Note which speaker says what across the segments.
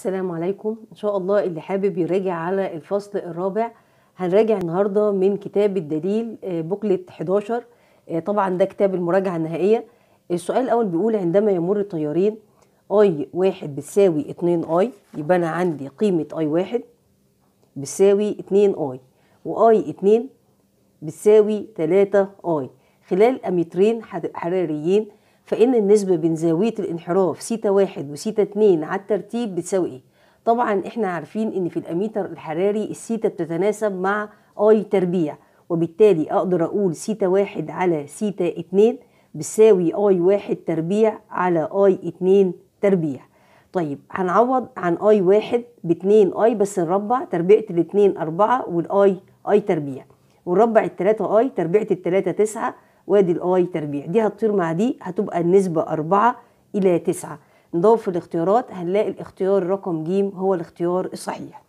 Speaker 1: السلام عليكم ان شاء الله اللي حابب يراجع على الفصل الرابع هنراجع النهارده من كتاب الدليل آه، بوكلت 11 آه، طبعا ده كتاب المراجعه النهائيه السؤال الاول بيقول عندما يمر التيارين اي واحد بتساوي 2 اي يبقى انا عندي قيمه اي واحد بتساوي 2 اي واي 2 بتساوي 3 اي خلال امترين حراريين فإن النسبة بين زاوية الانحراف سيتا واحد وسيتا اتنين على الترتيب بتساوي إيه؟ طبعا إحنا عارفين إن في الأميتر الحراري السيتا بتتناسب مع أي تربيع وبالتالي أقدر أقول سيتا واحد على سيتا اتنين بتساوي أي واحد تربيع على أي اتنين تربيع طيب هنعوض عن أي واحد باتنين أي بس نربع تربيعة الاتنين أربعة والأي أي تربيع ونربع التلاتة أي تربيعة التلاتة تسعة وادي الاي تربيع دي هتطير مع دي هتبقى النسبة أربعة إلى تسعة نضاف الاختيارات هنلاقي الاختيار رقم ج هو الاختيار الصحيح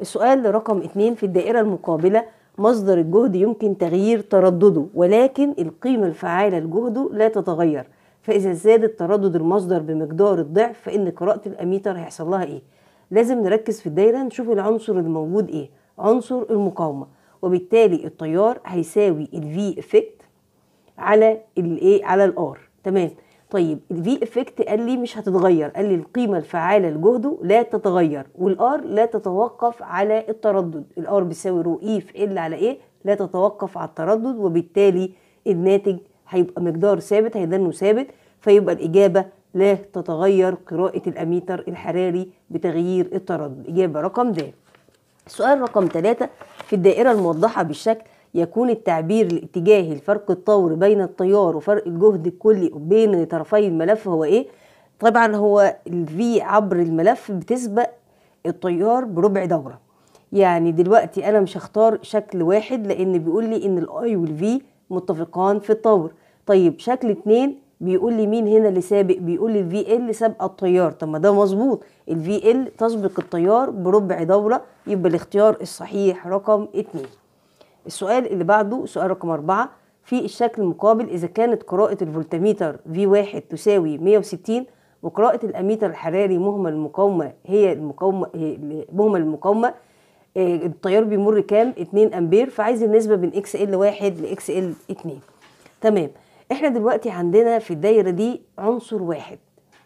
Speaker 1: السؤال رقم 2 في الدائرة المقابلة مصدر الجهد يمكن تغيير تردده ولكن القيمة الفعالة لجهده لا تتغير فإذا زاد التردد المصدر بمقدار الضعف فإن قراءة الأميتر هيحصل لها إيه؟ لازم نركز في الدايرة نشوف العنصر الموجود إيه؟ عنصر المقاومة وبالتالي التيار هيساوي ال افكت على الايه على الار تمام طيب الفي افكت قال لي مش هتتغير قال لي القيمه الفعاله لجهده لا تتغير والار لا تتوقف على التردد الار بيساوي رو اي e في ال على ايه لا تتوقف على التردد وبالتالي الناتج هيبقى مقدار ثابت هيدانه ثابت فيبقى الاجابه لا تتغير قراءه الاميتر الحراري بتغيير التردد اجابه رقم د سؤال رقم 3 في الدائره الموضحه بالشكل يكون التعبير الاتجاهي لفرق الطور بين التيار وفرق الجهد الكلي بين طرفي الملف هو ايه طبعا هو الفي عبر الملف بتسبق التيار بربع دوره يعني دلوقتي انا مش هختار شكل واحد لان بيقول لي ان الاي والفي متفقان في الطور طيب شكل اتنين بيقول لي مين هنا اللي سابق بيقول لي الفي ال سابقه التيار طب ما ده مظبوط الفي ال تسبق التيار بربع دوره يبقى الاختيار الصحيح رقم اتنين السؤال اللي بعده سؤال رقم أربعة في الشكل المقابل إذا كانت قراءة الفولتميتر V1 تساوي 160 وقراءة الأميتر الحراري مهمل المقاومة هي المقاومة مهمل المقاومة آه، التيار بيمر كام 2 أمبير فعايز النسبة بين اكس ال 1 لاكس ال 2 تمام احنا دلوقتي عندنا في الدايرة دي عنصر واحد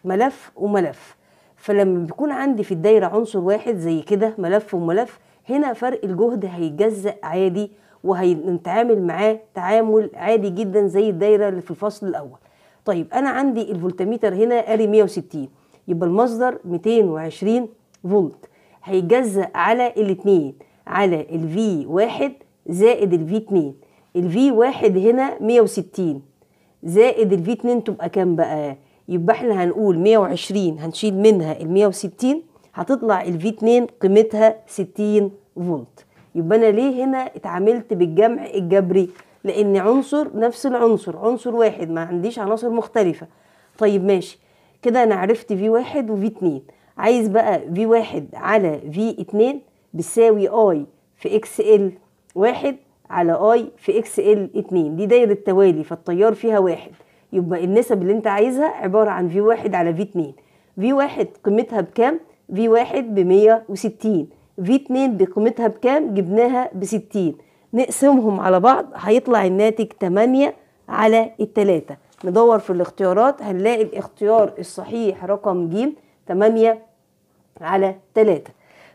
Speaker 1: ملف وملف فلما بيكون عندي في الدايرة عنصر واحد زي كده ملف وملف هنا فرق الجهد هيتجزأ عادي وهنتعامل معاه تعامل عادي جدا زي الدايره اللي في الفصل الاول طيب انا عندي الفولتميتر هنا قاري 160 يبقى المصدر 220 فولت هيجزأ على الاثنين على الفي واحد زائد الفي 2 الفي واحد هنا 160 زائد الفي 2 تبقى كام بقى يبقى احنا هنقول 120 هنشيل منها ال 160 هتطلع الفي 2 قيمتها 60 فولت يبقى انا ليه هنا اتعاملت بالجمع الجبري لان عنصر نفس العنصر عنصر واحد ما عنديش عناصر مختلفه طيب ماشي كده انا عرفت في واحد وفي اتنين عايز بقى في واحد على في اتنين بتساوي اي في اكس ال واحد على اي في اكس ال اتنين دي دايرة توالي فالتيار فيها واحد يبقى النسب اللي انت عايزها عبارة عن في واحد على في اتنين في واحد قيمتها بكام؟ في واحد بمية وستين في 2 بقيمتها بكام جبناها ب 60 نقسمهم على بعض هيطلع الناتج 8 على 3 ندور في الاختيارات هنلاقي الاختيار الصحيح رقم ج 8 على 3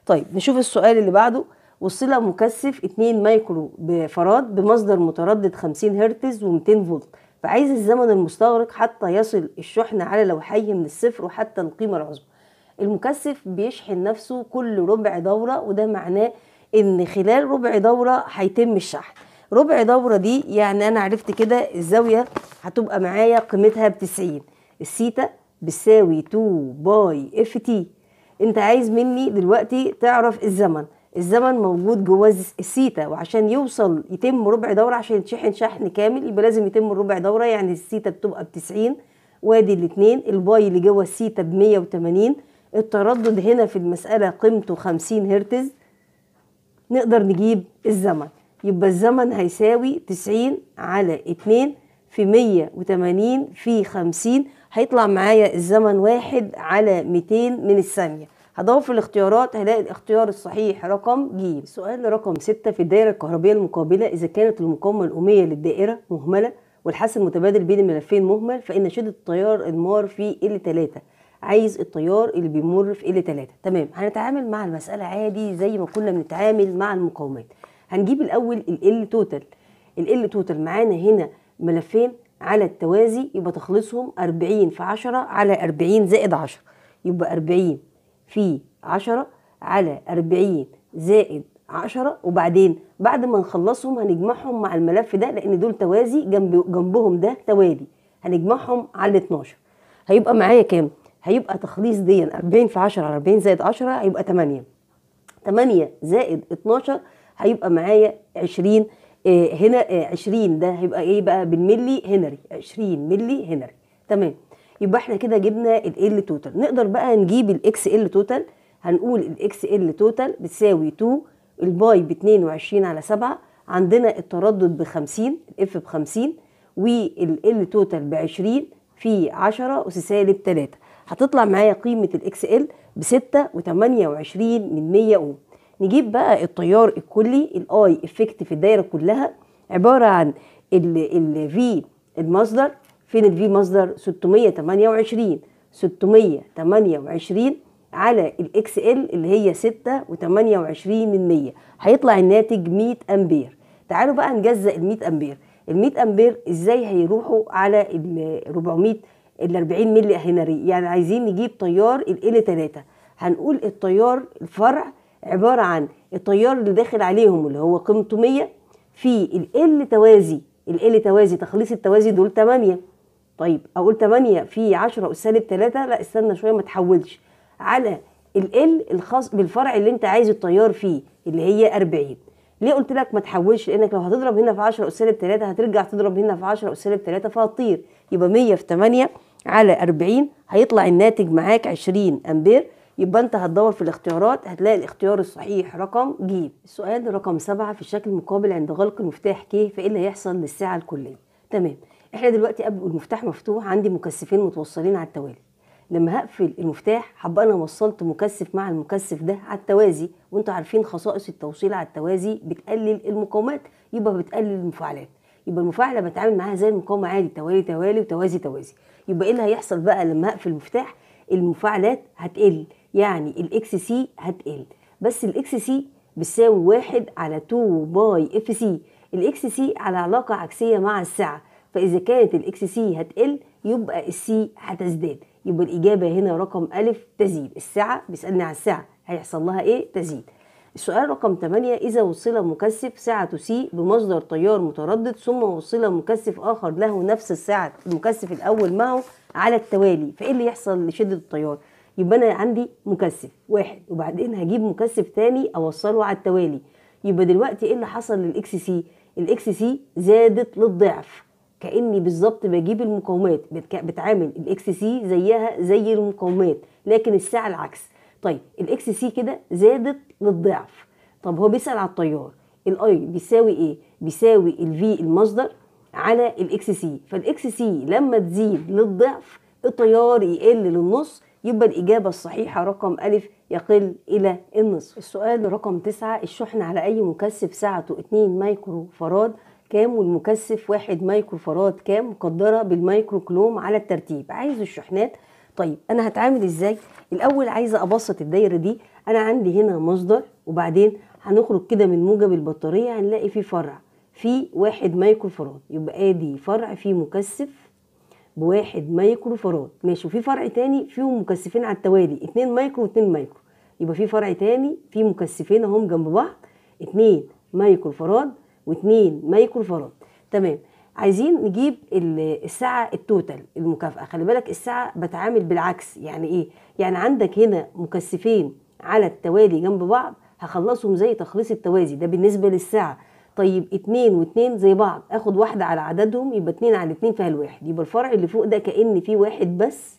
Speaker 1: طيب نشوف السؤال اللي بعده وصلة مكثف 2 مايكرو بفراد بمصدر متردد 50 هرتز و200 فولت فعايز الزمن المستغرق حتى يصل الشحن على لوحي من الصفر وحتى القيمة العظمى المكثف بيشحن نفسه كل ربع دورة وده معناه ان خلال ربع دورة هيتم الشحن ربع دورة دي يعني انا عرفت كده الزاوية هتبقى معايا قيمتها بتسعين السيتا بتساوي 2 باي اف تي انت عايز مني دلوقتي تعرف الزمن الزمن موجود جوه السيتا وعشان يوصل يتم ربع دوره عشان يتشحن شحن كامل يبقى لازم يتم الربع دوره يعني السيتا بتبقى ب 90 وادي الاثنين الباي اللي جوه السيتا ب 180 التردد هنا في المسألة قيمته 50 هرتز نقدر نجيب الزمن يبقى الزمن هيساوي 90 على 2 في 180 في 50 هيطلع معايا الزمن واحد على 200 من الثانية هدور في الاختيارات هلاقي الاختيار الصحيح رقم ج سؤال رقم 6 في الدائرة الكهربية المقابلة إذا كانت المقاومة الأمية للدائرة مهملة والحس المتبادل بين الملفين مهمل فإن شدة التيار المار في ال 3 عايز التيار اللي بيمر في ال 3 تمام هنتعامل مع المساله عادي زي ما كنا بنتعامل مع المقاومات هنجيب الاول ال ال توتال ال ال توتال معانا هنا ملفين على التوازي يبقى تخلصهم 40 في 10 على 40 زائد 10 يبقى 40 في 10 على 40 زائد 10 وبعدين بعد ما نخلصهم هنجمعهم مع الملف ده لان دول توازي جنب جنبهم ده توازي هنجمعهم على 12 هيبقى معايا كام؟ هيبقى تخليص دي 40 يعني في 10 على 40 زائد 10 هيبقى 8 8 زائد 12 هيبقى معايا 20 آه، هنا 20 آه، ده هيبقى ايه بقى بالملي هنري 20 ملي هنري تمام يبقى احنا كده جبنا ال توتال نقدر بقى نجيب الاكس ال توتال هنقول الاكس ال توتال بتساوي 2 الباي ب 22 على 7 عندنا التردد ب 50 الاف ب 50 وال والال توتال ب 20 في 10 اس سالب 3 هتطلع معايا قيمة الاكس ال بستة وتمانية وعشرين من 100 اوم نجيب بقى التيار الكلي الاي افكت في الدايرة كلها عبارة عن ال في المصدر فين الفي مصدر 628 628 على الاكس ال اللي هي 6 و28 من 100 هيطلع الناتج 100 امبير تعالوا بقى نجزأ ال 100 امبير ال 100 امبير ازاي هيروحوا على ال 400 ال 40 ملي هنري يعني عايزين نجيب تيار ال 3 هنقول التيار الفرع عباره عن التيار اللي داخل عليهم اللي هو قيمته 100 في ال ال توازي ال ال توازي تخليص التوازي دول 8 طيب اقول 8 في 10 وسالب 3 لا استنى شويه ما تحولش على ال ال الخاص بالفرع اللي انت عايز التيار فيه اللي هي 40 ليه قلت لك ما تحولش لانك لو هتضرب هنا في 10 سالب 3 هترجع تضرب هنا في 10 سالب 3 فهتطير يبقى 100 في 8 على 40 هيطلع الناتج معاك 20 امبير يبقى انت هتدور في الاختيارات هتلاقي الاختيار الصحيح رقم ج السؤال رقم 7 في الشكل المقابل عند غلق المفتاح ك فايه اللي هيحصل للساعه الكليه تمام احنا دلوقتي قبل المفتاح مفتوح عندي مكثفين متوصلين على التوالي لما هقفل المفتاح هبقى انا وصلت مكثف مع المكثف ده على التوازي وانتوا عارفين خصائص التوصيل على التوازي بتقلل المقاومات يبقى بتقلل المفاعلات يبقى المفاعله بتعامل معاها زي المقاومه عادي توالي توالي وتوازي توازي يبقى ايه اللي هيحصل بقى لما هقفل المفتاح المفاعلات هتقل يعني الاكس سي هتقل بس الاكس سي بتساوي واحد على 2 باي اف سي الاكس سي على علاقه عكسيه مع السعه فاذا كانت الاكس سي هتقل يبقى السي هتزداد يبقى الإجابة هنا رقم أ تزيد السعة بيسألني على السعة هيحصل لها إيه تزيد السؤال رقم 8 إذا وصل مكثف سعة سي بمصدر تيار متردد ثم وصل مكثف آخر له نفس الساعة المكثف الأول معه على التوالي فإيه اللي يحصل لشدة التيار؟ يبقى أنا عندي مكثف واحد وبعدين هجيب مكثف تاني أوصله على التوالي يبقى دلوقتي إيه اللي حصل للإكس سي؟ الإكس سي زادت للضعف كاني بالظبط بجيب المقاومات بتعامل الاكس سي زيها زي المقاومات لكن الساعه العكس طيب الاكس سي كده زادت للضعف طب هو بيسال على التيار الاي بيساوي ايه بيساوي الفي المصدر على الاكس سي فالاكس سي لما تزيد للضعف التيار يقل للنص يبقى الإجابة الصحيحة رقم أ يقل إلى النصف السؤال رقم تسعة الشحن على أي مكثف سعته 2 مايكرو فراد كام والمكثف واحد مايكرو فراد كام مقدره بالمايكرو كلوم على الترتيب عايز الشحنات طيب انا هتعامل ازاي الاول عايزه ابسط الدايره دي انا عندي هنا مصدر وبعدين هنخرج كده من موجب البطاريه هنلاقي في فرع في واحد مايكرو فراد يبقى ادي فرع فيه مكثف بواحد مايكرو فراد ماشي وفي فرع تاني فيهم مكثفين على التوالي اتنين مايكرو واتنين مايكرو يبقى في فرع تاني فيه مكثفين اهم جنب بعض اتنين فراد واثنين مايكرو فاراد تمام عايزين نجيب الساعة التوتال المكافأة خلي بالك الساعة بتعامل بالعكس يعني ايه يعني عندك هنا مكثفين على التوالي جنب بعض هخلصهم زي تخليص التوازي ده بالنسبة للساعة طيب اتنين واتنين زي بعض اخد واحدة على عددهم يبقى اتنين على اتنين فيها الواحد يبقى الفرع اللي فوق ده كأن فيه واحد بس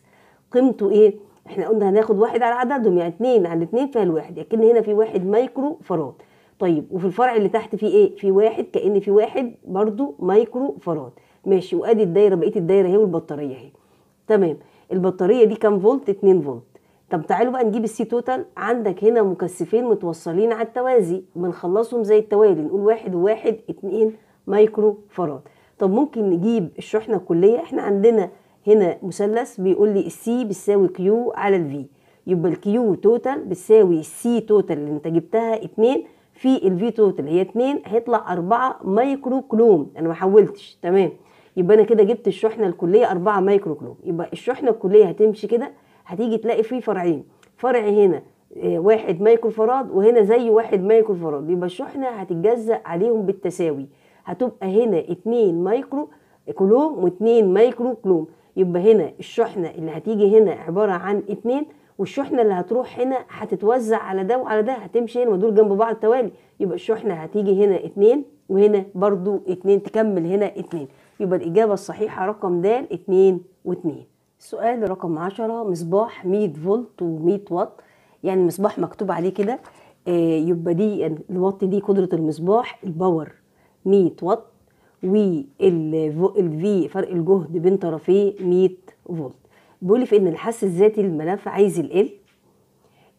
Speaker 1: قيمته ايه احنا قلنا هناخد واحد على عددهم يعني اتنين على اتنين فيها الواحد لكن هنا في واحد مايكرو فراد طيب وفي الفرع اللي تحت في ايه في واحد كان في واحد برضو مايكرو فراد ماشي وادي الدايره بقيه الدايره اهي والبطاريه اهي تمام البطاريه دي كام فولت 2 فولت طب تعالوا بقى نجيب السي توتال عندك هنا مكثفين متوصلين على التوازي بنخلصهم زي التوالي نقول واحد وواحد اتنين مايكرو فراد طب ممكن نجيب الشحنه الكليه احنا عندنا هنا مثلث بيقول لي السي بتساوي كيو على الفي يبقى الكيو توتال بتساوي السي توتال اللي انت جبتها اتنين في الفي توتال هي 2 هيطلع 4 مايكرو كلوم انا ما حولتش تمام يبقى انا كده جبت الشحنه الكليه 4 مايكرو كلوم يبقى الشحنه الكليه هتمشي كده هتيجي تلاقي فيه فرعين فرع هنا آه، واحد مايكرو فراد وهنا زي واحد مايكرو فراد يبقى الشحنه هتتجزأ عليهم بالتساوي هتبقى هنا 2 مايكرو كلوم و2 مايكرو كلوم يبقى هنا الشحنه اللي هتيجي هنا عباره عن 2 والشحنه اللي هتروح هنا هتتوزع على ده وعلى ده هتمشي هنا ودول جنب بعض توالي يبقى الشحنه هتيجي هنا اتنين وهنا برضو اتنين تكمل هنا اتنين يبقى الاجابه الصحيحه رقم د اتنين واتنين السؤال رقم عشرة مصباح 100 فولت و100 واط يعني المصباح مكتوب عليه كده آه، يبقى دي الوات دي قدره المصباح الباور 100 واط والفي فرق الجهد بين طرفيه 100 فولت بيقول في ان الحس الذاتي للملف عايز ال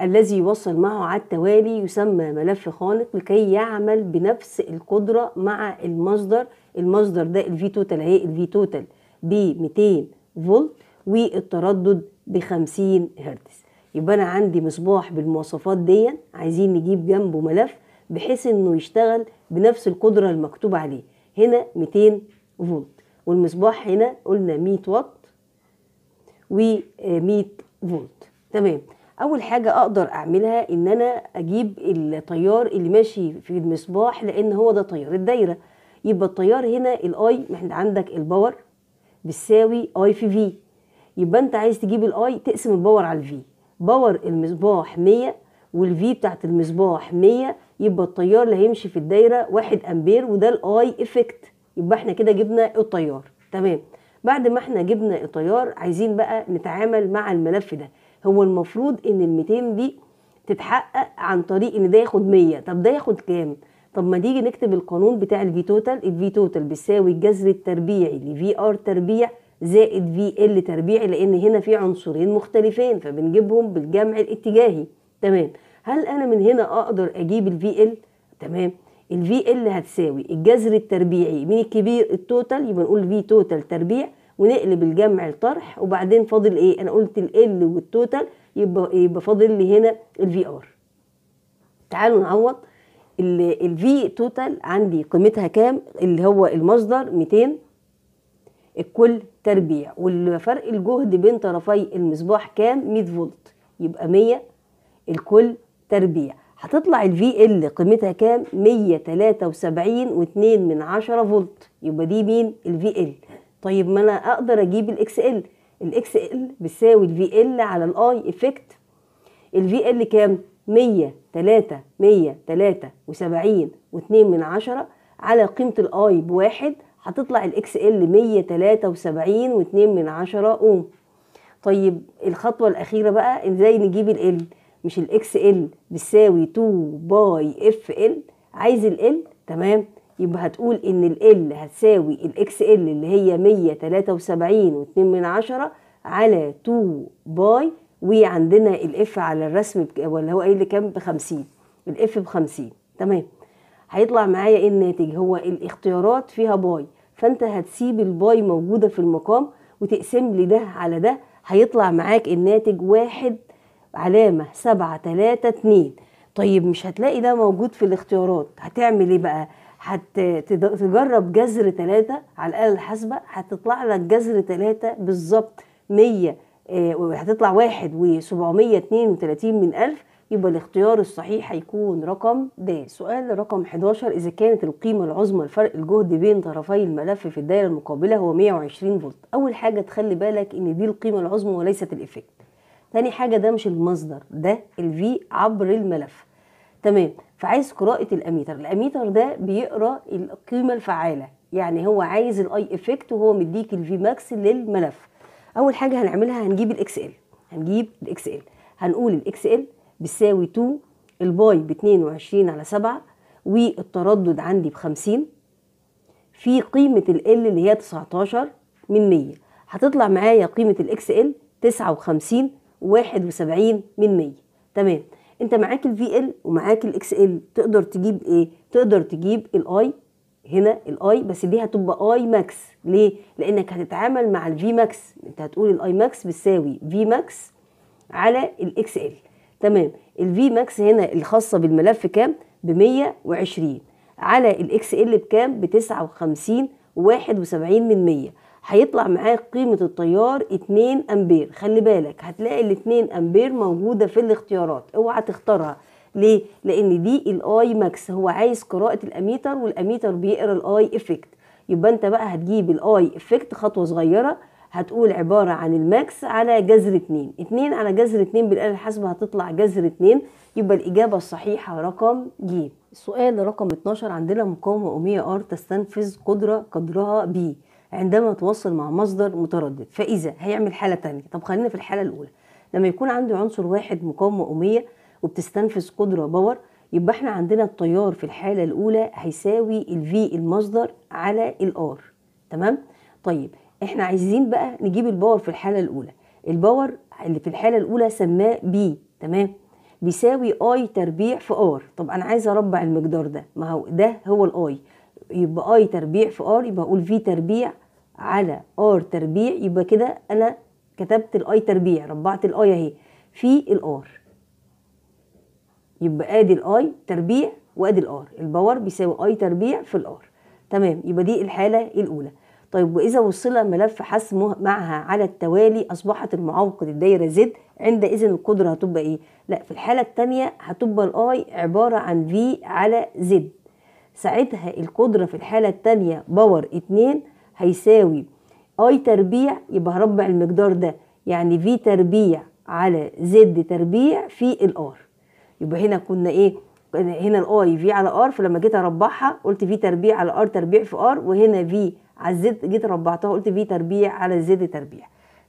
Speaker 1: الذي يوصل معه على التوالي يسمى ملف خانق لكي يعمل بنفس القدرة مع المصدر المصدر ده الفي توتال اهي الفي توتال ب 200 فولت والتردد ب 50 هرتز يبقى انا عندي مصباح بالمواصفات دي عايزين نجيب جنبه ملف بحيث انه يشتغل بنفس القدرة المكتوب عليه هنا 200 فولت والمصباح هنا قلنا 100 واط و100 فولت تمام اول حاجه اقدر اعملها ان انا اجيب التيار اللي ماشي في المصباح لان هو ده تيار الدايره يبقى التيار هنا الاي احنا عندك الباور بتساوي اي في في يبقى انت عايز تجيب الاي تقسم الباور على الفي باور المصباح 100 والفي بتاعت المصباح 100 يبقى التيار اللي هيمشي في الدايره 1 امبير وده الاي افكت يبقى احنا كده جبنا التيار تمام بعد ما احنا جبنا التيار عايزين بقى نتعامل مع الملف ده هو المفروض ان ال 200 دي تتحقق عن طريق ان ده ياخد 100 طب ده ياخد كام طب ما تيجي نكتب القانون بتاع الفي توتال الفي توتال بيساوي الجذر التربيعي لفي ار تربيع زائد في ال تربيعي لان هنا في عنصرين مختلفين فبنجيبهم بالجمع الاتجاهي تمام هل انا من هنا اقدر اجيب الفي ال تمام الفي ال هتساوي الجذر التربيعي من الكبير التوتال يبقى نقول في توتال تربيع ونقلب الجمع الطرح وبعدين فاضل ايه انا قلت ال والتوتال يبقى يبقى فاضل لي هنا الفي ار تعالوا نعوض الفي توتال عندي قيمتها كام اللي هو المصدر 200 الكل تربيع والفرق الجهد بين طرفي المصباح كام 100 فولت يبقى 100 الكل تربيع هتطلع الفي ال قيمتها كام 173.2 من 10 فولت يبقى دي مين الفي ال طيب ما انا اقدر اجيب الاكس ال الاكس ال بتساوي الفي ال على الاي افكت الفي ال كام 103 تلاتة وسبعين واتنين من 10 على قيمة الاي بواحد هتطلع الاكس ال تلاتة وسبعين واتنين من 10 اوم طيب الخطوة الأخيرة بقى ازاي نجيب ال مش الاكس ال بتساوي 2 باي اف ال عايز ال تمام يبقى هتقول ان ال هتساوي الاكس ال اللي هي 173 و2 من عشرة على 2 باي وعندنا الاف على الرسم ولا هو قايل لي كام ب 50 الاف ب 50 تمام هيطلع معايا ايه الناتج هو الاختيارات فيها باي فانت هتسيب الباي موجوده في المقام وتقسم لي ده على ده هيطلع معاك الناتج واحد علامة سبعة تلاتة اتنين طيب مش هتلاقي ده موجود في الاختيارات هتعمل ايه بقى هتجرب جذر تلاتة على الآلة الحاسبة هتطلع لك جذر تلاتة بالظبط مية آه، وهتطلع هتطلع واحد وسبعمية اتنين وتلاتين من ألف يبقى الاختيار الصحيح هيكون رقم د سؤال رقم 11 إذا كانت القيمة العظمى لفرق الجهد بين طرفي الملف في الدائرة المقابلة هو 120 فولت أول حاجة تخلي بالك إن دي القيمة العظمى وليست الإفكت تاني حاجة ده مش المصدر ده الفي عبر الملف تمام فعايز قراءة الاميتر الاميتر ده بيقرا القيمة الفعالة يعني هو عايز الاي افكت وهو مديك الفي ماكس للملف اول حاجة هنعملها هنجيب الاكس ال هنجيب الاكس ال هنقول الاكس ال بتساوي 2 الباي ب 22 على 7 والتردد عندي ب 50 في قيمة ال اللي هي 19 من 100 هتطلع معايا قيمة الاكس ال 59 71 من 100 تمام انت معاك الفي ال ومعاك الاكس ال تقدر تجيب ايه تقدر تجيب الاي هنا الاي بس دي هتبقى اي ماكس ليه لانك هتتعامل مع ال الفي ماكس انت هتقول الاي ماكس بتساوي في ماكس على الاكس ال تمام ال الفي ماكس هنا الخاصه بالملف كام ب 120 على الاكس ال بكام ب 59 71 من 100 هيطلع معاك قيمة التيار 2 امبير خلي بالك هتلاقي ال 2 امبير موجودة في الاختيارات اوعى تختارها ليه؟ لان دي الاي ماكس هو عايز قراءة الاميتر والاميتر بيقرا الاي افكت يبقى انت بقى هتجيب الاي افكت خطوة صغيرة هتقول عبارة عن الماكس على جذر 2 2 على جذر 2 بالآلة الحاسبة هتطلع جذر 2 يبقى الإجابة الصحيحة رقم ج السؤال رقم 12 عندنا مقاومة أومية ار تستنفذ قدرة قدرها ب عندما توصل مع مصدر متردد فإذا هيعمل حالة تانية طب خلينا في الحالة الأولى لما يكون عنده عنصر واحد مقاومة أمية وبتستنفذ قدرة باور يبقى احنا عندنا التيار في الحالة الأولى هيساوي الفي المصدر على الآر تمام؟ طيب احنا عايزين بقى نجيب الباور في الحالة الأولى الباور اللي في الحالة الأولى سماه بي تمام؟ بيساوي اي تربيع في ار طب انا عايزه اربع المقدار ده ما هو ده هو الاي يبقى اي تربيع في ار يبقى اقول في تربيع على ار تربيع يبقى كده انا كتبت الاي تربيع ربعت الاي اهي في الار يبقى ادي الاي تربيع وادي الار الباور بيساوي اي تربيع في الار تمام يبقى دي الحاله الاولى طيب واذا وصل ملف حس معها على التوالي اصبحت المعوقد الدايره زد عند اذن القدره هتبقى ايه لا في الحاله الثانيه هتبقى الاي عباره عن في على زد ساعتها القدرة في الحالة التانية باور اتنين هيساوي اي تربيع يبقى هربع المقدار ده يعني في تربيع على زد تربيع في الار يبقى هنا كنا ايه هنا الاي في على ار فلما جيت اربعها قلت في تربيع على ار تربيع في ار وهنا في على الزد جيت ربعتها قلت في تربيع على زد تربيع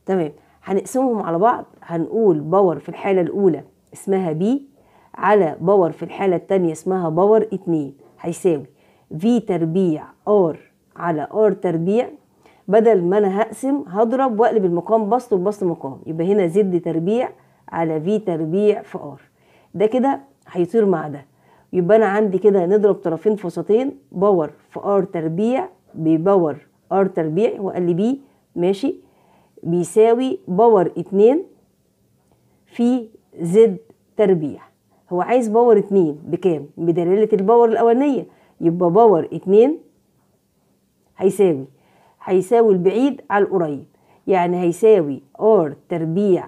Speaker 1: تمام هنقسمهم على بعض هنقول باور في الحالة الأولى اسمها بي على باور في الحالة التانية اسمها باور اتنين هيساوي في تربيع ار على ار تربيع بدل ما انا هقسم هضرب واقلب المقام بسط وبسط مقام يبقى هنا زد تربيع على في تربيع في ار ده كده هيطير مع ده يبقى انا عندي كده نضرب طرفين في وسطين باور في ار تربيع بباور ار تربيع وقلبيه ماشي بيساوي باور اتنين في زد تربيع هو عايز باور اتنين بكام بدلالة الباور الأولانية يبقى باور اتنين هيساوي هيساوي البعيد على القريب يعني هيساوي ار تربيع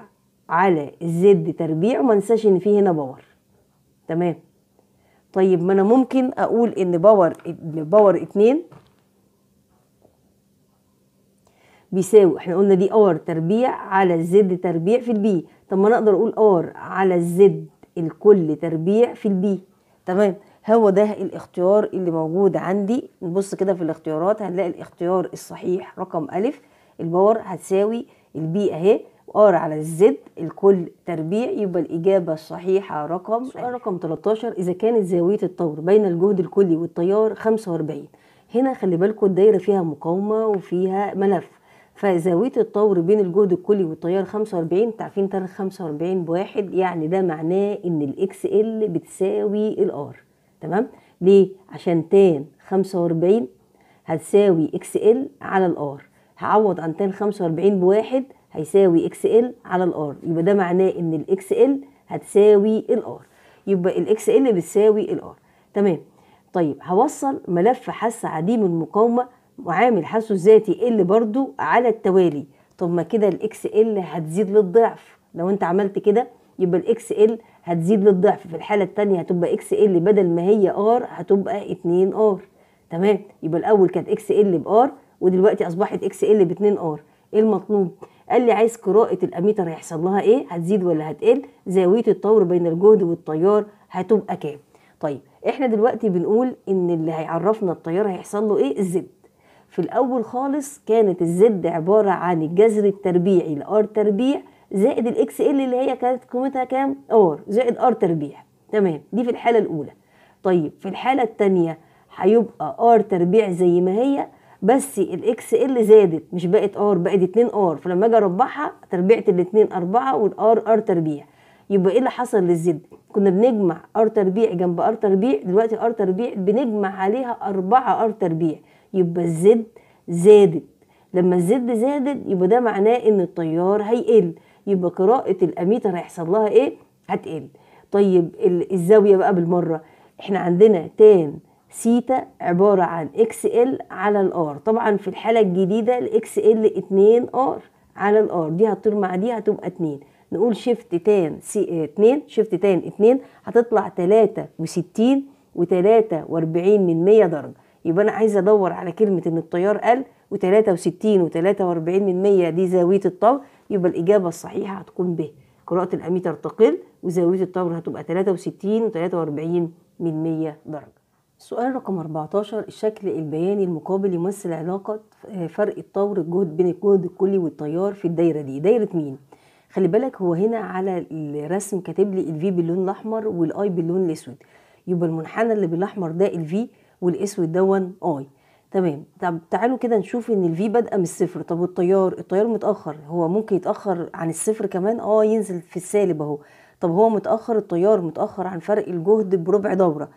Speaker 1: على الزد تربيع وما ننساش ان في هنا باور تمام طيب ما انا ممكن اقول ان باور باور اتنين بيساوي احنا قلنا دي ار تربيع على الزد تربيع في البي طب ما انا اقدر اقول ار على الزد الكل تربيع في البي تمام هو ده الاختيار اللي موجود عندي نبص كده في الاختيارات هنلاقي الاختيار الصحيح رقم ألف الباور هتساوي البي أهي وار على الزد الكل تربيع يبقى الإجابة الصحيحة رقم سؤال رقم 13 إذا كانت زاوية الطور بين الجهد الكلي والتيار 45 هنا خلي بالكم الدايرة فيها مقاومة وفيها ملف فزاوية الطور بين الجهد الكلي والتيار 45 انت عارفين 45 بواحد يعني ده معناه ان الاكس ال بتساوي الار تمام ليه عشان تان 45 هتساوي اكس ال على الار هعوض عن تان 45 بواحد هيساوي اكس ال على الار يبقى ده معناه ان الاكس ال هتساوي الار يبقى الاكس ال بتساوي الار تمام طيب هوصل ملف حاسه عديم المقاومه وعامل حاسه الذاتي ال برضو على التوالي طب ما كده الاكس ال هتزيد للضعف لو انت عملت كده يبقى الاكس ال هتزيد للضعف في الحاله الثانيه هتبقى اكس ال بدل ما هي ار هتبقى 2 ار تمام يبقى الاول كانت اكس ال بار ودلوقتي اصبحت اكس ال ب 2 ار ايه المطلوب قال لي عايز قراءة الأميتر هيحصل لها إيه؟ هتزيد ولا هتقل؟ زاوية الطور بين الجهد والتيار هتبقى كام؟ طيب إحنا دلوقتي بنقول إن اللي هيعرفنا التيار هيحصل له إيه؟ الزد. في الأول خالص كانت الزد عبارة عن الجذر التربيعي لآر تربيع زائد الاكس ال اللي هي كانت قيمتها كام؟ ار زائد ار تربيع تمام دي في الحالة الأولى طيب في الحالة الثانيه هيبقى ار تربيع زي ما هي بس الاكس ال زادت مش بقت ار بقت 2 ار فلما اجي اربعها تربيعة الاثنين أربعة والار ار تربيع يبقى ايه اللي حصل للزد؟ كنا بنجمع ار تربيع جنب ار تربيع دلوقتي ار تربيع بنجمع عليها أربعة ار تربيع يبقى الزد زادت لما الزد زادت يبقى ده معناه ان التيار هيقل يبقى قراءة الاميتر هيحصل لها ايه هتقل طيب الزاوية بقى بالمرة احنا عندنا تان سيتا عبارة عن اكس ال على الار طبعا في الحالة الجديدة الاكس ال 2 ار على الار دي هتطير مع دي هتبقى 2 نقول شيفت تان سي 2 آه، شيفت تان 2 هتطلع 63 و واربعين من 100 درجة يبقى انا عايزه ادور على كلمه ان التيار قل و63 و43 من 100 دي زاويه الطور يبقى الاجابه الصحيحه هتكون ب قراءه الاميتر تقل وزاويه الطور هتبقى 63 و43 من 100 درجه سؤال رقم 14 الشكل البياني المقابل يمثل علاقة فرق الطور الجهد بين الجهد الكلي والتيار في الدايرة دي دايرة مين؟ خلي بالك هو هنا على الرسم كاتب لي الفي باللون الاحمر والاي باللون الاسود يبقى المنحنى اللي بالاحمر ده الفي والاسود دون اي تمام طب تعالوا كده نشوف ان الفي بادئه من الصفر طب والتيار التيار متاخر هو ممكن يتاخر عن الصفر كمان اه ينزل في السالب اهو طب هو متاخر التيار متاخر عن فرق الجهد بربع دوره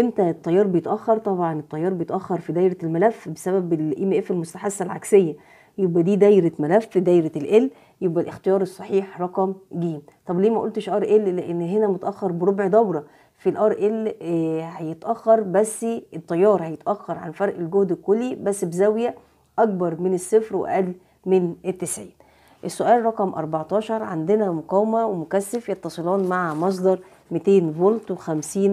Speaker 1: امتى التيار بيتاخر طبعا التيار بيتاخر في دايره الملف بسبب الاي ام e اف المستحثه العكسيه يبقى دي دايره ملف دايره ال ال يبقى الاختيار الصحيح رقم ج طب ليه ما قلتش ار ال لان هنا متاخر بربع دوره في الار ال آه، هيتاخر بس التيار هيتاخر عن فرق الجهد الكلي بس بزاويه اكبر من الصفر واقل من التسعين السؤال رقم 14 عندنا مقاومه ومكثف يتصلان مع مصدر 200 فولت و50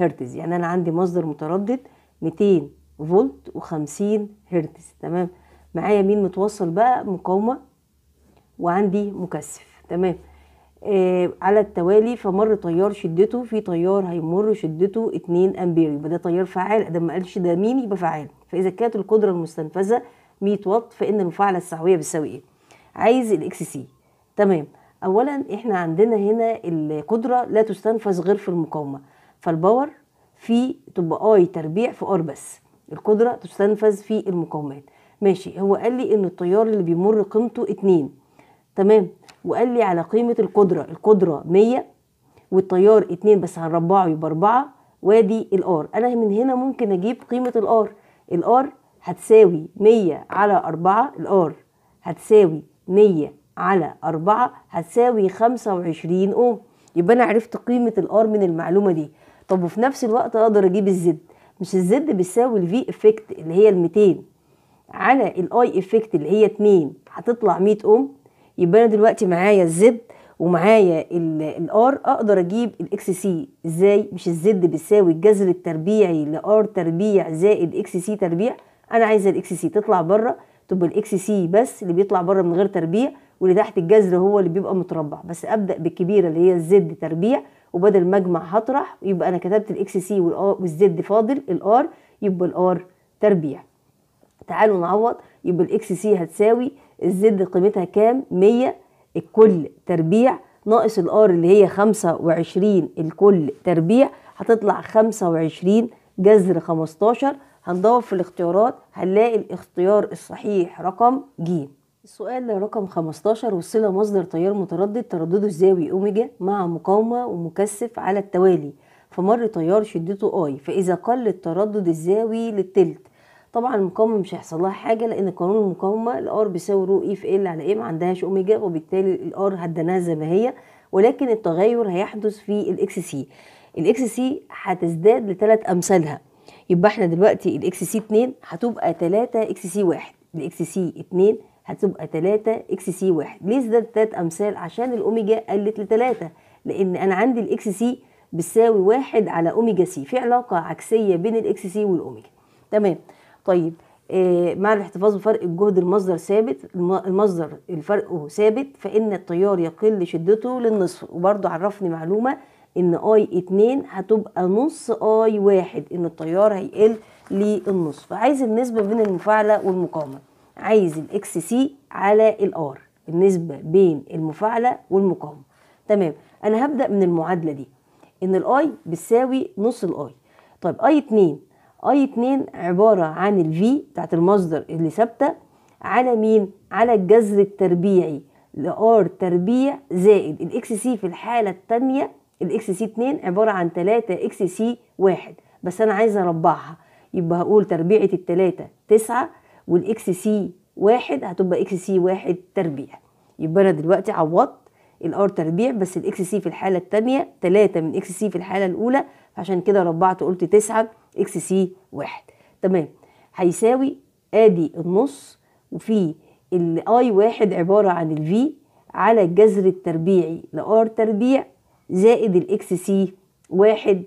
Speaker 1: هرتز يعني انا عندي مصدر متردد 200 فولت و50 هرتز تمام معايا مين متوصل بقى مقاومه وعندي مكثف تمام آه، على التوالي فمر تيار شدته في تيار هيمر شدته 2 امبير يبقى ده تيار فعال ده ما قالش ده مين يبقى فعال فاذا كانت القدره المستنفذه 100 واط فان المفاعله السحويه بتساوي ايه عايز الاكس سي تمام اولا احنا عندنا هنا القدره لا تستنفذ غير في المقاومه فالباور في تبقى اي تربيع في ار بس القدره تستنفذ في المقاومات ماشي هو قال لي ان التيار اللي بيمر قيمته 2 تمام وقال لي على قيمة القدرة القدرة 100 والتيار 2 بس هنربعه يبقى 4 وادي الار انا من هنا ممكن اجيب قيمة الار الار هتساوي 100 على 4 الار هتساوي 100 على 4 هتساوي 25 اوم يبقى انا عرفت قيمة الار من المعلومة دي طب وفي نفس الوقت اقدر اجيب الزد مش الزد بيساوي الفي افكت اللي هي ال 200 على الاي افكت اللي هي 2 هتطلع 100 اوم يبقى انا دلوقتي معايا الزد ومعايا الار اقدر اجيب الاكس سي ازاي مش الزد بيساوي الجذر التربيعي لار تربيع زائد اكس سي تربيع انا عايزه الاكس سي تطلع بره تبقى الاكس سي بس اللي بيطلع بره من غير تربيع واللي تحت الجذر هو اللي بيبقى متربع بس ابدا بالكبيره اللي هي الزد تربيع وبدل مجمع هطرح يبقى انا كتبت الاكس سي والزد فاضل الار يبقى الار تربيع تعالوا نعوض يبقى الاكس سي هتساوي الزد قيمتها كام 100 الكل تربيع ناقص الار اللي هي 25 الكل تربيع هتطلع 25 جذر 15 هندور في الاختيارات هنلاقي الاختيار الصحيح رقم ج السؤال رقم 15 والصلة مصدر تيار متردد تردده الزاوي أوميجا مع مقاومة ومكثف على التوالي فمر تيار شدته آي فإذا قل التردد الزاوي للتلت طبعا المقاومه مش هيحصل لها حاجه لان قانون المقاومه الار بيساوي رو اي e في ال على ايه ما عندهاش اوميجا وبالتالي الار هدناها زي ما هي ولكن التغير هيحدث في الاكس سي الاكس سي هتزداد لثلاث امثالها يبقى احنا دلوقتي الاكس سي 2 هتبقى 3 اكس سي 1 الاكس سي 2 هتبقى 3 اكس سي 1 ليه ازداد ثلاث امثال عشان الاوميجا قلت لثلاثة لان انا عندي الاكس سي بتساوي واحد على اوميجا سي في علاقه عكسيه بين الاكس سي والاوميجا تمام طيب آه، مع الاحتفاظ بفرق الجهد المصدر ثابت المصدر الفرق ثابت فإن التيار يقل شدته للنصف وبرضو عرفني معلومة إن آي اتنين هتبقى نص آي واحد إن التيار هيقل للنصف عايز النسبة بين المفاعلة والمقاومة عايز الاكس سي على الار النسبة بين المفاعلة والمقاومة تمام أنا هبدأ من المعادلة دي إن الآي بتساوي نص الآي طيب آي اتنين اي 2 عباره عن الفي بتاعت المصدر اللي ثابته على مين على الجذر التربيعي لار تربيع زائد الاكس سي في الحاله الثانيه الاكس سي 2 عباره عن 3 اكس سي 1 بس انا عايزه اربعها يبقى هقول تربيعه الثلاثه 9 والاكس سي 1 هتبقى اكس سي 1 تربيع يبقى انا دلوقتي عوضت الار تربيع بس الاكس سي في الحاله الثانيه 3 من اكس سي في الحاله الاولى عشان كده ربعت قلت 9 اكس سي واحد تمام هيساوي ادي النص وفي الاي واحد عبارة عن الفي على الجذر التربيعي لار تربيع زائد الاكس سي واحد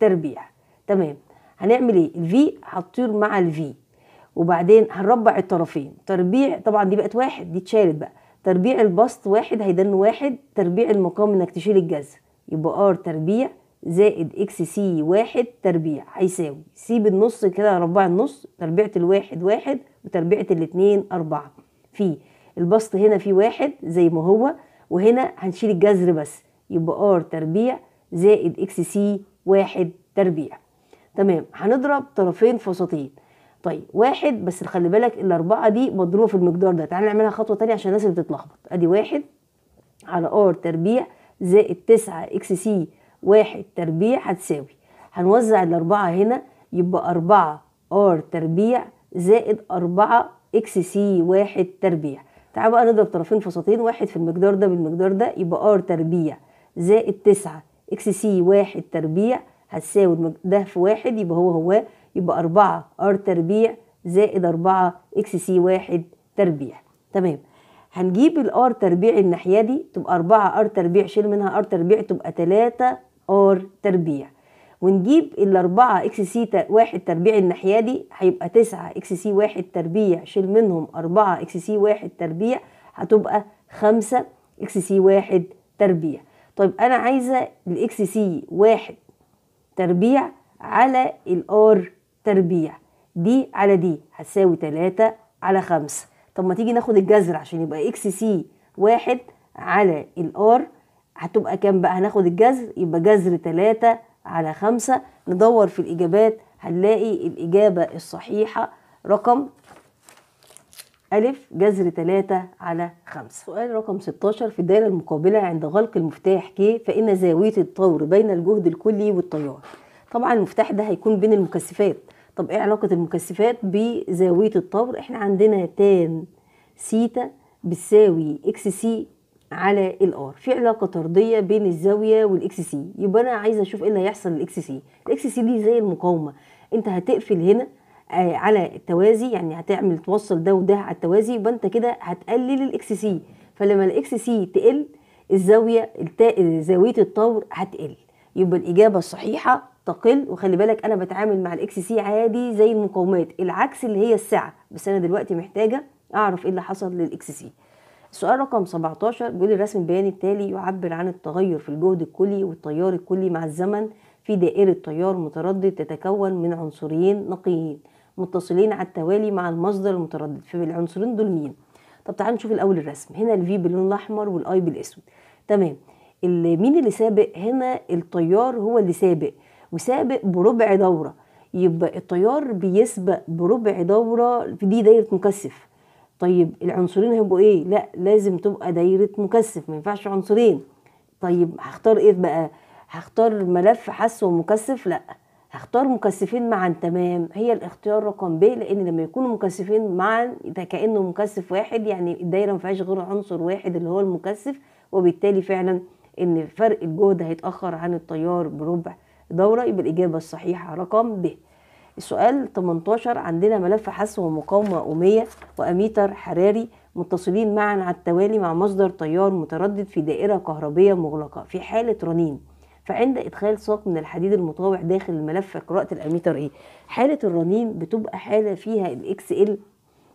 Speaker 1: تربيع تمام هنعمل ايه الفي هتطير مع الفي وبعدين هنربع الطرفين تربيع طبعا دي بقت واحد دي اتشالت بقى تربيع البسط واحد هيدن واحد تربيع المقام انك تشيل الجذر يبقى ار تربيع زائد اكس سي واحد تربيع هيساوي سي بالنص كده ربع النص تربيعة الواحد واحد وتربيعة الاتنين أربعة في البسط هنا في واحد زي ما هو وهنا هنشيل الجذر بس يبقى ار تربيع زائد اكس سي واحد تربيع تمام هنضرب طرفين وسطين طيب واحد بس خلي بالك الأربعة دي مضروبة في المقدار ده تعالى نعملها خطوة تانية عشان الناس اللي بتتلخبط أدي واحد على ار تربيع زائد تسعة اكس سي واحد تربيع هتساوي هنوزع الأربعة هنا يبقى أربعة ار تربيع زائد أربعة اكس سي واحد تربيع تعال بقى نضرب طرفين فساتين واحد في المقدار ده بالمقدار ده يبقى ار تربيع زائد تسعة اكس سي واحد تربيع هتساوي ده في واحد يبقى هو هو يبقى أربعة ار تربيع زائد أربعة اكس سي واحد تربيع تمام هنجيب الار تربيع الناحية دي تبقى أربعة ار تربيع شيل منها ار تربيع تبقى تلاتة ار تربيع ونجيب الأربعة اكس سي واحد تربيع الناحية دي هيبقى تسعة اكس سي واحد تربيع شيل منهم أربعة اكس سي واحد تربيع هتبقى خمسة اكس سي واحد تربيع طيب أنا عايزة الاكس سي واحد تربيع على الار تربيع دي على دي هتساوي تلاتة على خمسة طب ما تيجي ناخد الجذر عشان يبقى اكس سي واحد على الار هتبقى كام بقى هناخد الجذر يبقى جذر 3 على 5 ندور في الإجابات هنلاقي الإجابة الصحيحة رقم ا جذر 3 على 5 سؤال رقم 16 في الدائرة المقابلة عند غلق المفتاح ك فإن زاوية الطور بين الجهد الكلي والتيار طبعا المفتاح ده هيكون بين المكثفات طب ايه علاقة المكثفات بزاوية الطور احنا عندنا تان سيتا بتساوي اكس سي على الار في علاقه طرديه بين الزاويه والاكس سي يبقى انا عايزه اشوف ايه اللي هيحصل للاكس سي الاكس سي دي زي المقاومه انت هتقفل هنا آه، على التوازي يعني هتعمل توصل ده وده على التوازي يبقى انت كده هتقلل الاكس سي فلما الاكس سي تقل الزاويه التا... زاويه الطور هتقل يبقى الاجابه الصحيحه تقل وخلي بالك انا بتعامل مع الاكس سي عادي زي المقاومات العكس اللي هي السعه بس انا دلوقتي محتاجه اعرف ايه اللي حصل للاكس سي السؤال رقم 17 بيقول الرسم البياني التالي يعبر عن التغير في الجهد الكلي والتيار الكلي مع الزمن في دائرة تيار متردد تتكون من عنصرين نقيين متصلين على التوالي مع المصدر المتردد فالعنصرين دول مين؟ طب تعالوا نشوف الأول الرسم هنا الفي باللون الأحمر والأي بالأسود تمام مين اللي سابق؟ هنا التيار هو اللي سابق وسابق بربع دورة يبقى التيار بيسبق بربع دورة في دي دايرة مكثف طيب العنصرين هيبقوا ايه لا لازم تبقى دايره مكثف ما ينفعش عنصرين طيب هختار ايه بقى هختار ملف حس ومكثف لا هختار مكثفين معا تمام هي الاختيار رقم ب لان لما يكونوا مكثفين معا ده كانه مكثف واحد يعني الدايره ما فيهاش غير عنصر واحد اللي هو المكثف وبالتالي فعلا ان فرق الجهد هيتاخر عن التيار بربع دوره يبقى الاجابه الصحيحه رقم ب السؤال 18 عندنا ملف حس ومقاومة أمية وأميتر حراري متصلين معا على التوالي مع مصدر تيار متردد في دائرة كهربية مغلقة في حالة رنين فعند إدخال ساق من الحديد المطاوع داخل الملف قراءة الأميتر إيه؟ حالة الرنين بتبقى حالة فيها الإكس إل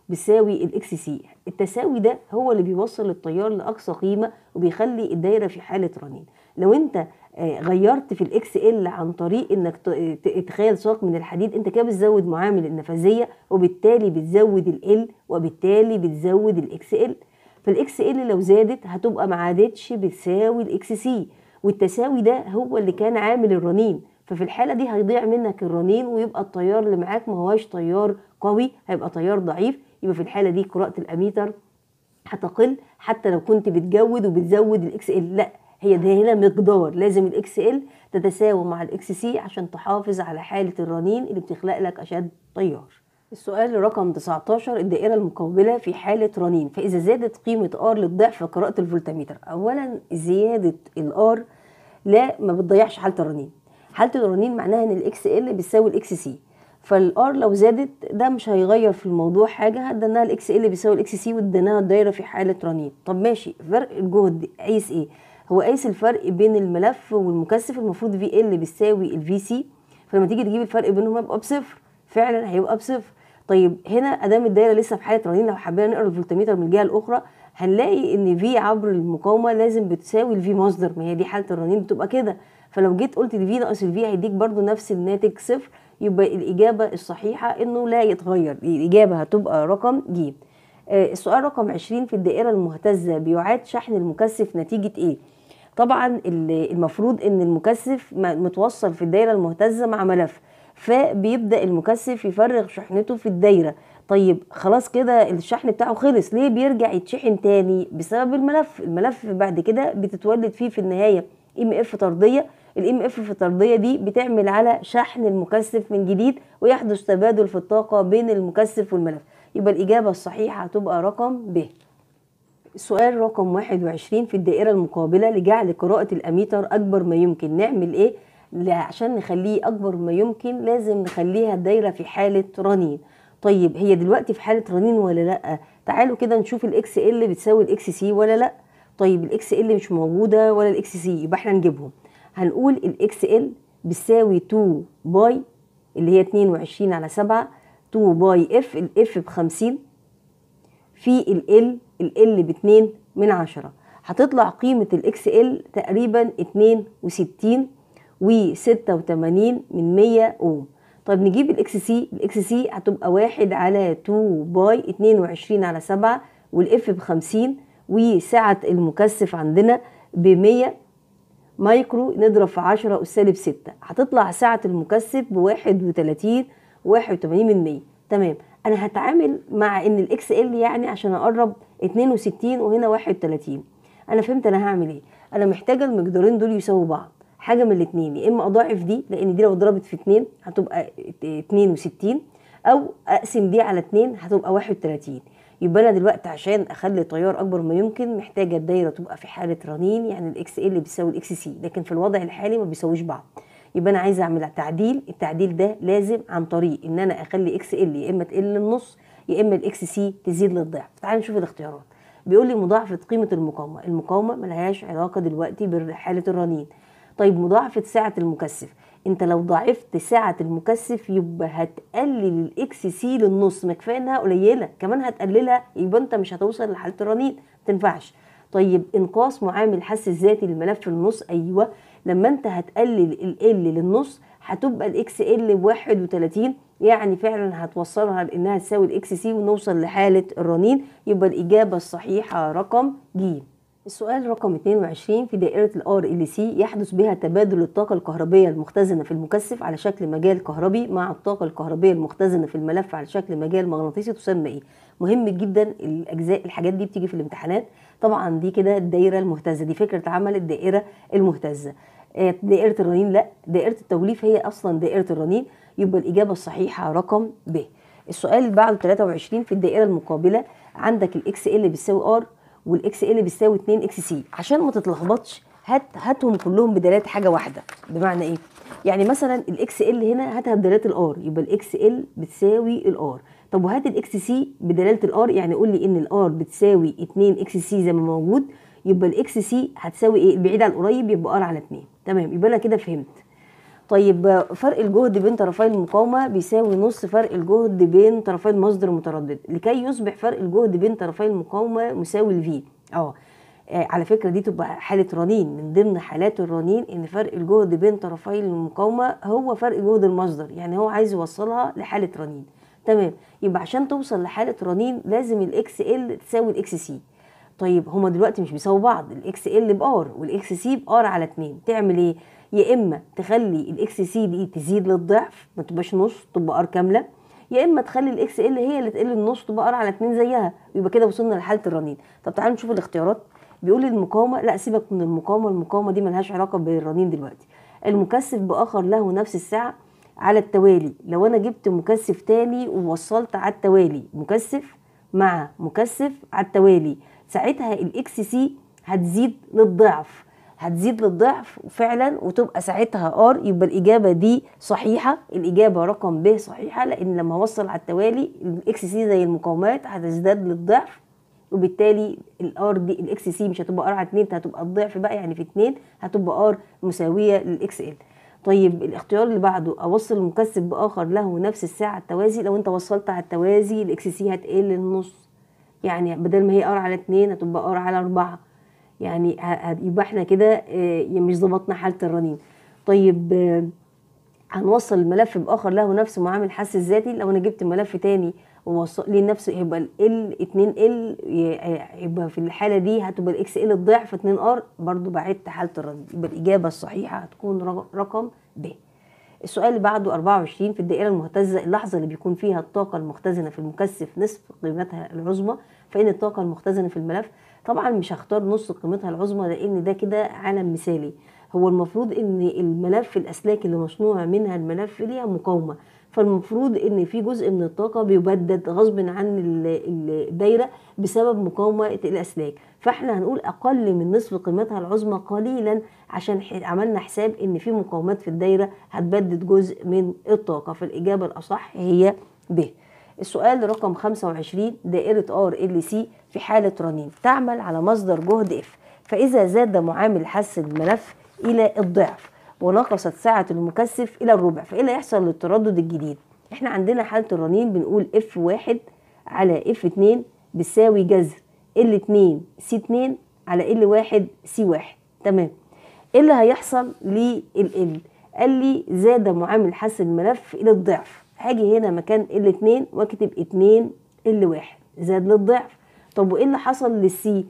Speaker 1: بيساوي الإكس سي التساوي ده هو اللي بيوصل التيار لأقصى قيمة وبيخلي الدايرة في حالة رنين لو أنت آه، غيرت في الاكس ال عن طريق انك تتخيل ساق من الحديد انت كده بتزود معامل النفاذيه وبالتالي بتزود ال وبالتالي بتزود الاكس ال فالاكس ال لو زادت هتبقى ما عادتش بتساوي الاكس سي والتساوي ده هو اللي كان عامل الرنين ففي الحاله دي هيضيع منك الرنين ويبقى التيار اللي معاك ما هواش تيار قوي هيبقى تيار ضعيف يبقى في الحاله دي قراءه الاميتر هتقل حتى لو كنت بتجود وبتزود الاكس ال لا هي ده هنا مقدار لازم الاكس ال تتساوى مع الاكس سي عشان تحافظ على حاله الرنين اللي بتخلق لك اشد تيار السؤال رقم 19 الدائرة المقابلة في حالة رنين فإذا زادت قيمة ار للضعف قراءة الفولتميتر أولا زيادة الار لا ما بتضيعش حالة الرنين حالة الرنين معناها إن الإكس ال بتساوي الإكس سي فالار لو زادت ده مش هيغير في الموضوع حاجة هديناها الإكس ال بيساوي الإكس سي واديناها الدايرة في حالة رنين طب ماشي فرق الجهد عايز إيه هو قايس الفرق بين الملف والمكثف المفروض في ال بتساوي الفي سي فلما تيجي تجيب الفرق بينهم يبقى بصفر فعلا هيبقى بصفر طيب هنا ادام الدايره لسه في حاله رنين لو حبينا نقرا الفولتميتر من الجهه الاخرى هنلاقي ان في عبر المقاومه لازم بتساوي الفي مصدر ما هي دي حاله الرنين بتبقى كده فلو جيت قلت الفي ناقص الفي هيديك برضو نفس الناتج صفر يبقى الاجابه الصحيحه انه لا يتغير الاجابه هتبقى رقم ج آه، السؤال رقم 20 في الدائره المهتزه بيعاد شحن المكثف نتيجه ايه طبعا المفروض ان المكثف متوصل في الدايره المهتزه مع ملف فبيبدا المكثف يفرغ شحنته في الدايره طيب خلاص كده الشحن بتاعه خلص ليه بيرجع يتشحن تاني بسبب الملف الملف بعد كده بتتولد فيه في النهايه ام اف طرديه الام اف في الطرديه دي بتعمل على شحن المكثف من جديد ويحدث تبادل في الطاقه بين المكثف والملف يبقى الاجابه الصحيحه هتبقى رقم ب السؤال رقم 21 في الدائرة المقابلة لجعل قراءة الأميتر أكبر ما يمكن نعمل إيه؟ عشان نخليه أكبر ما يمكن لازم نخليها الدايرة في حالة رنين طيب هي دلوقتي في حالة رنين ولا لأ؟ تعالوا كده نشوف الإكس إل بتساوي الإكس سي ولا لأ؟ طيب الإكس إل مش موجودة ولا الإكس سي يبقى إحنا نجيبهم هنقول الإكس إل بتساوي 2 باي اللي هي 22 على 7 2 باي اف الاف ب 50 في ال ال باتنين من عشرة هتطلع قيمة الاكس ال تقريبا اتنين وستين وستة وتمانين من مية اوم طيب نجيب الاكس سي الاكس سي هتبقى واحد على تو باي اتنين وعشرين على سبعة والاف بخمسين وسعة المكثف عندنا بمية مايكرو نضرب في عشرة أسالب ستة هتطلع سعة المكثف بواحد وتلاتين واحد وتمانين من مية تمام انا هتعامل مع ان الاكس ال يعني عشان اقرب 62 وهنا 31 انا فهمت انا هعمل ايه انا محتاجه المقدارين دول يساووا بعض حاجه من الاثنين يا اما اضاعف دي لان دي لو ضربت في 2 هتبقى 62 او اقسم دي على 2 هتبقى 31 يبقى انا دلوقتي عشان اخلي التيار اكبر ما يمكن محتاجه الدايره تبقى في حاله رنين يعني الاكس ال بيساوي الاكس سي لكن في الوضع الحالي ما بيساويش بعض يبقى انا عايزه اعمل تعديل التعديل ده لازم عن طريق ان انا اخلي اكس ال يا اما تقل للنص يا اما الاكس سي تزيد للضعف تعال نشوف الاختيارات بيقول لي مضاعفه قيمه المقاومه المقاومه ملهاش علاقه دلوقتي بحاله الرنين طيب مضاعفه سعه المكثف انت لو ضاعفت سعه المكثف يبقى هتقلل الاكس سي للنص ما كفايه انها قليله كمان هتقللها يبقى انت مش هتوصل لحاله الرنين ما تنفعش طيب انقاص معامل الحس الذاتي للملف النص ايوه لما انت هتقلل ال ال للنص هتبقى الاكس ال ب 31 يعني فعلا هتوصلها لانها تساوي الاكس سي ونوصل لحالة الرنين يبقى الاجابة الصحيحة رقم ج السؤال رقم 22 في دائرة الار ال سي يحدث بها تبادل الطاقة الكهربية المختزنة في المكثف على شكل مجال كهربي مع الطاقة الكهربية المختزنة في الملف على شكل مجال مغناطيسي تسمى ايه؟ مهم جدا الاجزاء الحاجات دي بتيجي في الامتحانات طبعا دي كده الدائره المهتزه دي فكره عمل الدائره المهتزه آه، دائره الرنين لا دائره التوليف هي اصلا دائره الرنين يبقى الاجابه الصحيحه رقم ب السؤال اللي بعده 23 في الدائره المقابله عندك الاكس ال بيساوي ار والاكس ال بيساوي 2 اكس سي عشان ما تتلخبطش هات هاتهم كلهم بدلات حاجه واحده بمعنى ايه يعني مثلا الاكس ال هنا هاتها بدلات الار يبقى الاكس ال بتساوي الار طب وهات الاكس سي بدلاله الار يعني قول لي ان الار بتساوي 2 اكس سي زي ما موجود يبقى الاكس سي هتساوي ايه البعيد عن القريب يبقى ار على 2 تمام يبقى انا كده فهمت طيب فرق الجهد بين طرفي المقاومة بيساوي نص فرق الجهد بين طرفي المصدر المتردد لكي يصبح فرق الجهد بين طرفي المقاومة مساوي لفي آه. اه على فكرة دي تبقى حالة رنين من ضمن حالات الرنين ان فرق الجهد بين طرفي المقاومة هو فرق جهد المصدر يعني هو عايز يوصلها لحالة رنين تمام يبقى عشان توصل لحاله رنين لازم الاكس ال تساوي الاكس سي طيب هما دلوقتي مش بيساووا بعض الاكس ال بار والاكس سي بار على 2 تعمل ايه يا اما تخلي الاكس سي دي تزيد للضعف ما تبقاش نص تبقى ار كامله يا اما تخلي الاكس ال هي اللي تقل النص تبقى ار على 2 زيها يبقى كده وصلنا لحاله الرنين طب تعالوا نشوف الاختيارات بيقول لي المقاومه لا سيبك من المقاومه المقاومه دي ملهاش علاقه بالرنين دلوقتي المكثف باخر له نفس السعه على التوالي لو انا جبت مكثف تاني ووصلت على التوالي مكثف مع مكثف على التوالي ساعتها الاكس سي هتزيد للضعف هتزيد للضعف فعلا وتبقى ساعتها ار يبقى الاجابه دي صحيحه الاجابه رقم ب صحيحه لان لما اوصل على التوالي الاكس سي زي المقاومات هتزداد للضعف وبالتالي الار دي الاكس سي مش هتبقى ار على 2 هتبقى الضعف بقى يعني في 2 هتبقى ار مساويه للاكس ال طيب الاختيار اللي بعده اوصل المكثف باخر له نفس الساعه التوازي لو انت وصلت على التوازي الاكس سي هتقل للنص يعني بدل ما هي ار على اتنين هتبقى ار على اربعة يعني يبقى احنا كده آه، يعني مش ظبطنا حاله الرنين طيب آه، هنوصل الملف باخر له نفس معامل حس الذاتي لو انا جبت ملف تاني ووصل لنفسه يبقى ال 2 ال يبقى في الحاله دي هتبقى الاكس ال الضعف 2 ار برضو بعدت حاله الرد يبقى الاجابه الصحيحه هتكون رقم ب السؤال اللي بعده 24 في الدائره المهتزه اللحظه اللي بيكون فيها الطاقه المختزنه في المكثف نصف قيمتها العظمى فان الطاقه المختزنه في الملف طبعا مش هختار نص قيمتها العظمى لان ده كده عالم مثالي هو المفروض ان الملف الاسلاك اللي مصنوع منها الملف ليها مقاومه فالمفروض ان في جزء من الطاقه بيبدد غصب عن الدايره بسبب مقاومه الاسلاك فاحنا هنقول اقل من نصف قيمتها العظمى قليلا عشان عملنا حساب ان في مقاومات في الدايره هتبدد جزء من الطاقه فالاجابه الاصح هي ب السؤال رقم 25 دائرة ار ال سي في حالة رنين تعمل على مصدر جهد اف فإذا زاد معامل حس الملف إلى الضعف ونقصت سعة المكثف إلى الربع فإيه اللي هيحصل للتردد الجديد إحنا عندنا حالة الرنين بنقول اف واحد على اف اتنين بيساوي جذر ال اتنين سي اتنين على ال واحد سي واحد تمام إيه اللي هيحصل لل قال لي زاد معامل حس الملف إلى الضعف هاجي هنا مكان ال اتنين واكتب اتنين ال واحد زاد للضعف طب وإيه اللي حصل للسي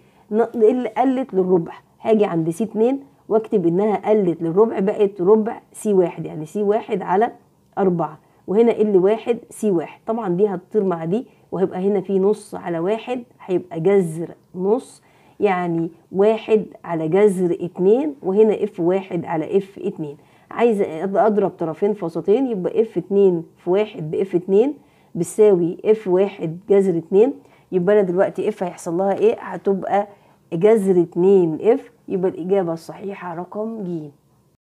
Speaker 1: إيه قلت للربع هاجي عند سي اتنين واكتب انها قلت للربع بقت ربع سي واحد يعني سي واحد على أربعة وهنا ال واحد سي واحد طبعا دي هتطير مع دي وهيبقى هنا في نص على واحد هيبقى جذر نص يعني واحد على جذر اتنين وهنا اف واحد على اف اتنين عايزة اضرب طرفين في وسطين يبقى اف اتنين في واحد باف اتنين بتساوي اف واحد جذر اتنين يبقى انا دلوقتي اف هيحصل لها ايه هتبقى جذر اتنين اف يبقى الإجابة الصحيحة رقم ج